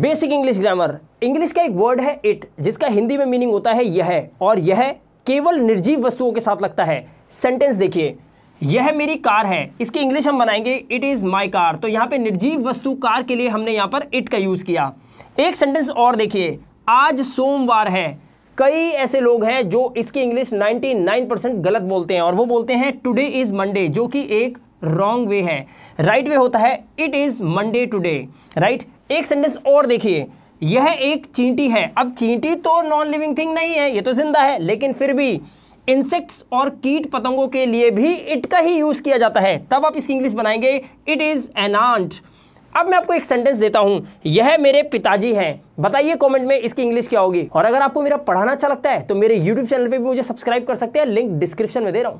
basic English grammar English का एक word है इट जिसका हिंदी में मीनिंग होता है यह और यह केवल निर्जीव वस्तुओं के साथ लगता है सेंटेंस देखिए यह मेरी कार है इसकी इंग्लिश हम बनाएंगे इट इज़ माई कार तो यहाँ पे निर्जीव वस्तु कार के लिए हमने यहाँ पर इट का यूज़ किया एक सेंटेंस और देखिए आज सोमवार है कई ऐसे लोग हैं जो इसकी इंग्लिश 99 परसेंट गलत बोलते हैं और वो बोलते हैं टुडे इज़ मंडे जो कि एक रॉन्ग वे है राइट right वे होता है it is Monday today right एक सेंटेंस और देखिए यह एक चींटी है अब चींटी तो नॉन लिविंग थिंग नहीं है यह तो जिंदा है लेकिन फिर भी इंसेक्ट्स और कीट पतंगों के लिए भी इट का ही यूज़ किया जाता है तब आप इसकी इंग्लिश बनाएंगे इट इज़ एन आंट अब मैं आपको एक सेंटेंस देता हूं यह मेरे पिताजी हैं बताइए कमेंट में इसकी इंग्लिश क्या होगी और अगर आपको मेरा पढ़ाना अच्छा लगता है तो मेरे यूट्यूब चैनल पे भी मुझे सब्सक्राइब कर सकते हैं लिंक डिस्क्रिप्शन में दे रहा हूँ